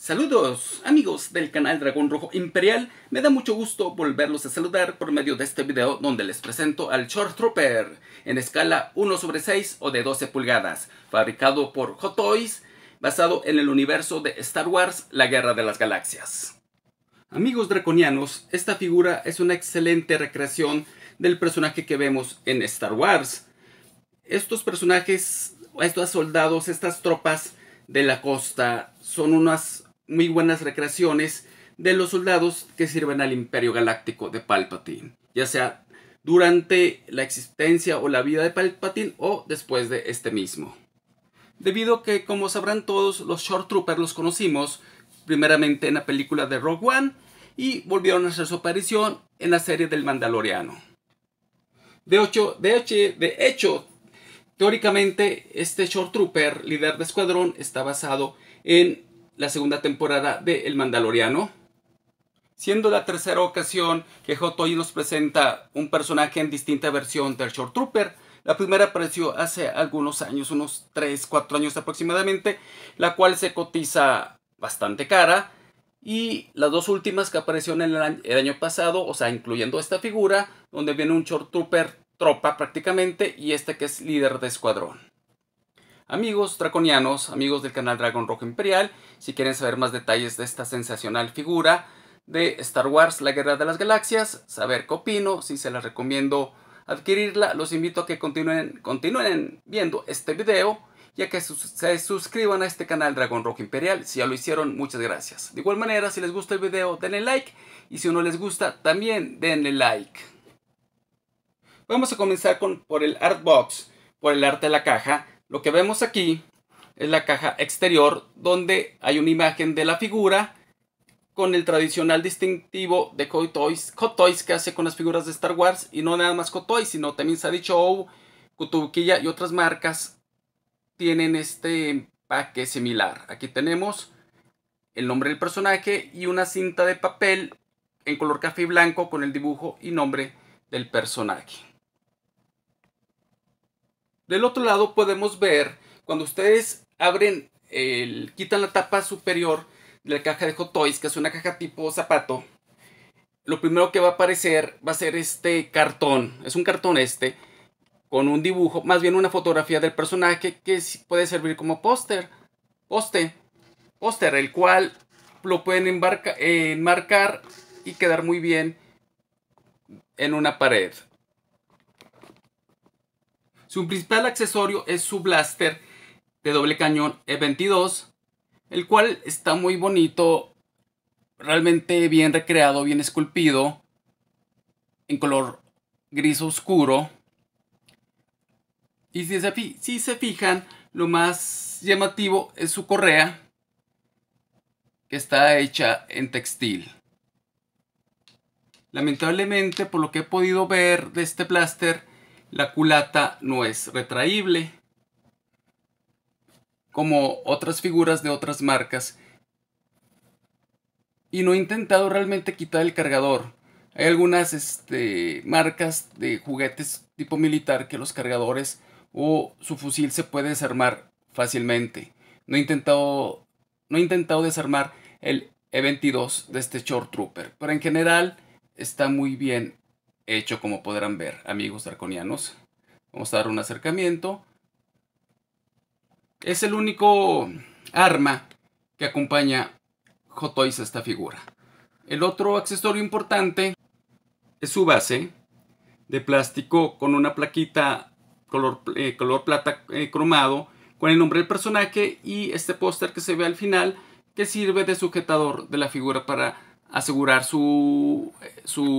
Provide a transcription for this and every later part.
Saludos amigos del canal Dragón Rojo Imperial, me da mucho gusto volverlos a saludar por medio de este video donde les presento al Short Trooper en escala 1 sobre 6 o de 12 pulgadas, fabricado por Hot Toys, basado en el universo de Star Wars La Guerra de las Galaxias. Amigos draconianos, esta figura es una excelente recreación del personaje que vemos en Star Wars. Estos personajes, estos soldados, estas tropas de la costa son unas muy buenas recreaciones de los soldados que sirven al Imperio Galáctico de Palpatine, ya sea durante la existencia o la vida de Palpatine o después de este mismo. Debido a que, como sabrán todos, los Short Troopers los conocimos primeramente en la película de Rogue One y volvieron a hacer su aparición en la serie del Mandaloriano. De, hecho, de, de hecho, teóricamente, este Short Trooper, líder de escuadrón, está basado en la segunda temporada de El Mandaloriano. Siendo la tercera ocasión que Hotoy nos presenta un personaje en distinta versión del Short Trooper. La primera apareció hace algunos años, unos 3, 4 años aproximadamente, la cual se cotiza bastante cara. Y las dos últimas que aparecieron el el año pasado, o sea, incluyendo esta figura, donde viene un Short Trooper tropa prácticamente y este que es líder de escuadrón. Amigos draconianos, amigos del canal Dragon Rojo Imperial, si quieren saber más detalles de esta sensacional figura de Star Wars La Guerra de las Galaxias, saber qué opino, si se la recomiendo adquirirla, los invito a que continúen, viendo este video ya que se suscriban a este canal Dragon Rojo Imperial. Si ya lo hicieron, muchas gracias. De igual manera, si les gusta el video, denle like. Y si no les gusta, también denle like. Vamos a comenzar con, por el Art Box, por el arte de la caja. Lo que vemos aquí es la caja exterior donde hay una imagen de la figura con el tradicional distintivo de Hot Toys, que hace con las figuras de Star Wars y no nada más Hot sino también se ha dicho oh, y otras marcas tienen este empaque similar. Aquí tenemos el nombre del personaje y una cinta de papel en color café y blanco con el dibujo y nombre del personaje. Del otro lado podemos ver, cuando ustedes abren, el, quitan la tapa superior de la caja de Hot Toys, que es una caja tipo zapato, lo primero que va a aparecer va a ser este cartón. Es un cartón este, con un dibujo, más bien una fotografía del personaje que puede servir como póster. Poste. Póster, el cual lo pueden enmarcar y quedar muy bien en una pared. Su principal accesorio es su blaster de doble cañón E22, el cual está muy bonito, realmente bien recreado, bien esculpido, en color gris oscuro. Y si se, si se fijan, lo más llamativo es su correa, que está hecha en textil. Lamentablemente, por lo que he podido ver de este blaster, la culata no es retraíble, como otras figuras de otras marcas. Y no he intentado realmente quitar el cargador. Hay algunas este, marcas de juguetes tipo militar que los cargadores o su fusil se puede desarmar fácilmente. No he intentado, no he intentado desarmar el E22 de este Short Trooper, pero en general está muy bien hecho como podrán ver, amigos draconianos. Vamos a dar un acercamiento. Es el único arma que acompaña Jotois a esta figura. El otro accesorio importante es su base de plástico con una plaquita color, eh, color plata eh, cromado con el nombre del personaje y este póster que se ve al final que sirve de sujetador de la figura para asegurar su,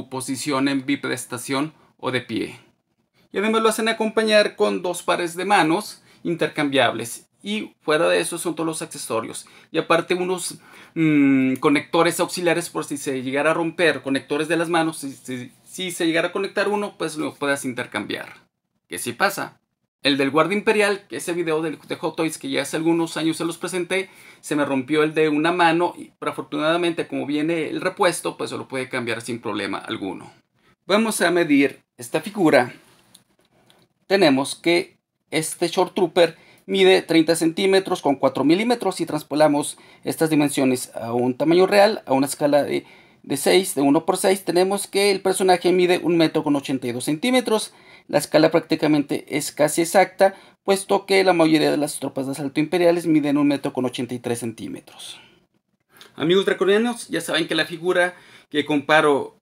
posición en biprestación o de pie. Y además lo hacen acompañar con dos pares de manos intercambiables. Y fuera de eso son todos los accesorios. Y aparte unos mm, conectores auxiliares por si se llegara a romper, conectores de las manos, si, si, se llegara a conectar uno, pues lo puedas intercambiar. Que si pasa, el del guardia imperial, que ese video de, Hot Toys que ya hace algunos años se los presenté, se me rompió el de una mano, pero afortunadamente como viene el repuesto, pues se lo puede cambiar sin problema alguno. Vamos a medir esta figura. Tenemos que este short trooper mide 30 centímetros con 4 milímetros y transpolamos estas dimensiones a un tamaño real, a una escala de, de 6, de 1 por 6, tenemos que el personaje mide 1 metro con 82 centímetros, la escala prácticamente es casi exacta, puesto que la mayoría de las tropas de asalto imperiales miden un metro con 83 centímetros. Amigos draconianos, ya saben que la figura que comparo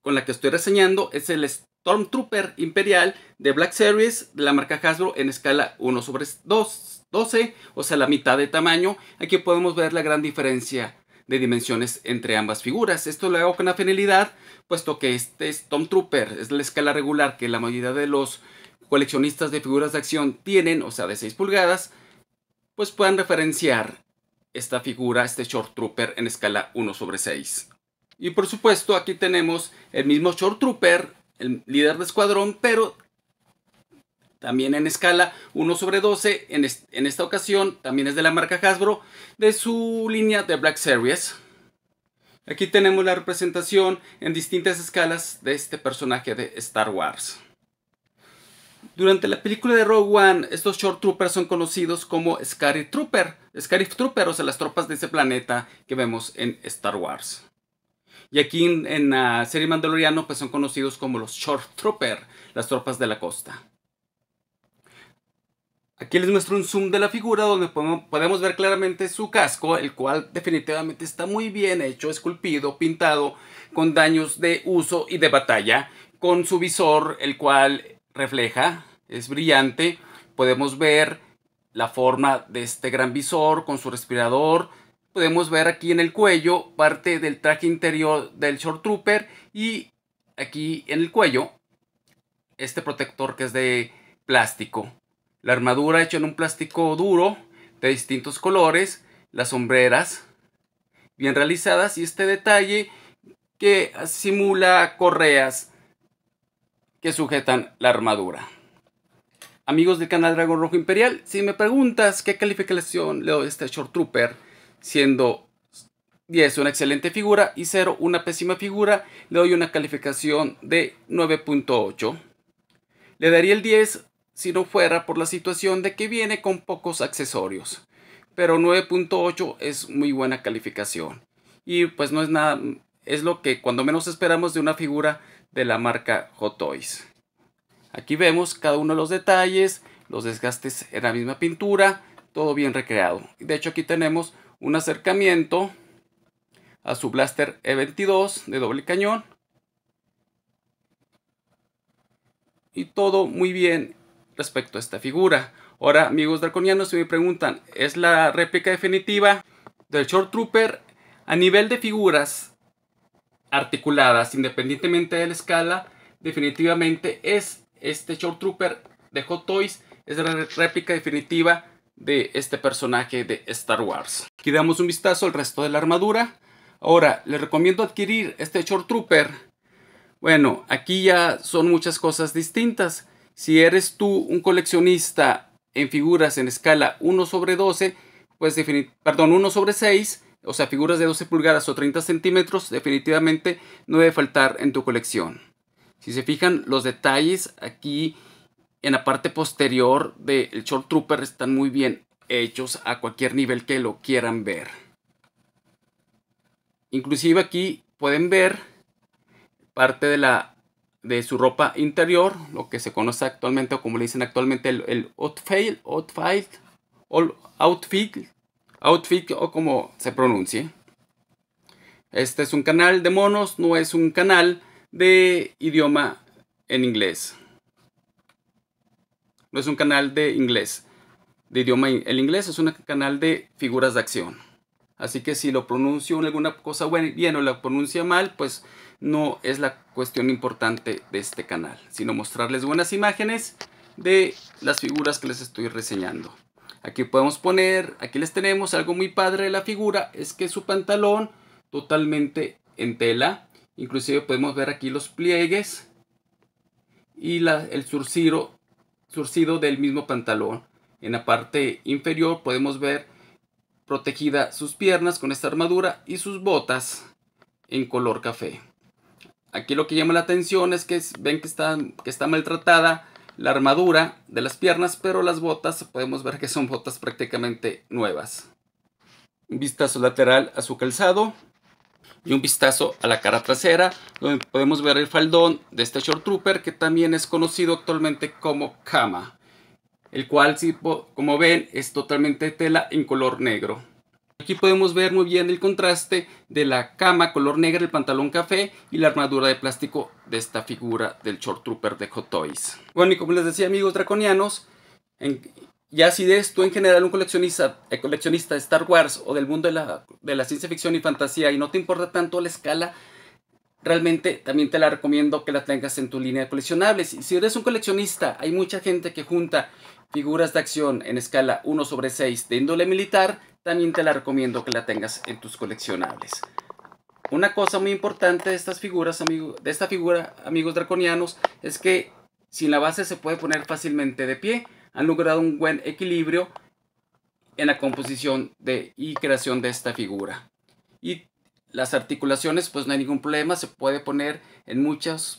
con la que estoy reseñando es el Stormtrooper Imperial de Black Series de la marca Hasbro en escala 1 sobre 2, 12, o sea la mitad de tamaño. Aquí podemos ver la gran diferencia de dimensiones entre ambas figuras. Esto lo hago con la finalidad, puesto que este es Tom Trooper, es la escala regular que la mayoría de los coleccionistas de figuras de acción tienen, o sea, de 6 pulgadas, pues puedan referenciar esta figura, este Short Trooper en escala 1 sobre 6. Y por supuesto, aquí tenemos el mismo Short Trooper, el líder de escuadrón, pero también en escala 1 sobre 12, en, esta ocasión también es de la marca Hasbro, de su línea de Black Series. Aquí tenemos la representación en distintas escalas de este personaje de Star Wars. Durante la película de Rogue One, estos Short Troopers son conocidos como Scarif Trooper, Scarif Trooper, o sea, las tropas de ese planeta que vemos en Star Wars. Y aquí en, la serie mandaloriana pues son conocidos como los Short Trooper, las tropas de la costa. Aquí les muestro un zoom de la figura donde podemos ver claramente su casco, el cual definitivamente está muy bien hecho, esculpido, pintado, con daños de uso y de batalla, con su visor, el cual refleja, es brillante, podemos ver la forma de este gran visor con su respirador, podemos ver aquí en el cuello parte del traje interior del short trooper y aquí en el cuello este protector que es de plástico. La armadura hecha en un plástico duro de distintos colores, las sombreras bien realizadas y este detalle que simula correas que sujetan la armadura. Amigos del canal Dragon Rojo Imperial, si me preguntas qué calificación le doy a este Short Trooper, siendo 10 una excelente figura y 0 una pésima figura, le doy una calificación de 9.8. Le daría el 10 si no fuera por la situación de que viene con pocos accesorios. Pero 9.8 es muy buena calificación. Y pues no es nada, es lo que cuando menos esperamos de una figura de la marca Hot Toys. Aquí vemos cada uno de los detalles, los desgastes en la misma pintura, todo bien recreado. De hecho aquí tenemos un acercamiento a su blaster E22 de doble cañón. Y todo muy bien respecto a esta figura. Ahora, amigos draconianos, si me preguntan, ¿es la réplica definitiva del Short Trooper a nivel de figuras articuladas, independientemente de la escala? Definitivamente es este Short Trooper de Hot Toys, es la réplica definitiva de este personaje de Star Wars. Aquí damos un vistazo al resto de la armadura. Ahora, les recomiendo adquirir este Short Trooper. Bueno, aquí ya son muchas cosas distintas. Si eres tú un coleccionista en figuras en escala 1 sobre 12, pues perdón, 1 sobre 6, o sea, figuras de 12 pulgadas o 30 centímetros, definitivamente no debe faltar en tu colección. Si se fijan, los detalles aquí en la parte posterior del Short Trooper están muy bien hechos a cualquier nivel que lo quieran ver. Inclusive aquí pueden ver parte de la de su ropa interior, lo que se conoce actualmente o como le dicen actualmente el, el outfit, outfit, outfit, outfit o como se pronuncie. Este es un canal de monos, no es un canal de idioma en inglés. No es un canal de inglés, de idioma el inglés, es un canal de figuras de acción. Así que si lo pronuncio en alguna cosa bien o lo pronuncia mal, pues no es la cuestión importante de este canal, sino mostrarles buenas imágenes de las figuras que les estoy reseñando. Aquí podemos poner, aquí les tenemos algo muy padre de la figura, es que su pantalón totalmente en tela, inclusive podemos ver aquí los pliegues y la, el surcido, surcido del mismo pantalón. En la parte inferior podemos ver protegida sus piernas con esta armadura y sus botas en color café. Aquí lo que llama la atención es que ven que está, maltratada la armadura de las piernas, pero las botas podemos ver que son botas prácticamente nuevas. Un vistazo lateral a su calzado y un vistazo a la cara trasera, donde podemos ver el faldón de este short trooper que también es conocido actualmente como cama, el cual como ven es totalmente tela en color negro. Aquí podemos ver muy bien el contraste de la cama color negro, el pantalón café y la armadura de plástico de esta figura del short trooper de Hot Toys. Bueno, y como les decía amigos draconianos, ya si eres tú en general un coleccionista, eh, coleccionista de Star Wars o del mundo de la, de la ciencia ficción y fantasía y no te importa tanto la escala, realmente también te la recomiendo que la tengas en tu línea de coleccionables. si eres un coleccionista, hay mucha gente que junta figuras de acción en escala 1 sobre 6 de índole militar, también te la recomiendo que la tengas en tus coleccionables. Una cosa muy importante de estas figuras, amigo, de esta figura, amigos draconianos, es que sin la base se puede poner fácilmente de pie. Han logrado un buen equilibrio en la composición de, y creación de esta figura. Y las articulaciones, pues no hay ningún problema, se puede poner en muchas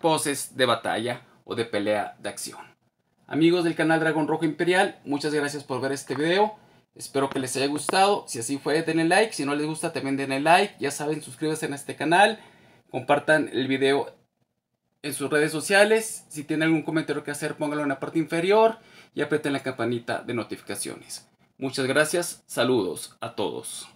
poses de batalla o de pelea de acción. Amigos del canal Dragón Rojo Imperial, muchas gracias por ver este video. Espero que les haya gustado. Si así fue, denle like. Si no les gusta, también denle like. Ya saben, suscríbanse a este canal. Compartan el video en sus redes sociales. Si tienen algún comentario que hacer, pónganlo en la parte inferior y aprieten la campanita de notificaciones. Muchas gracias. Saludos a todos.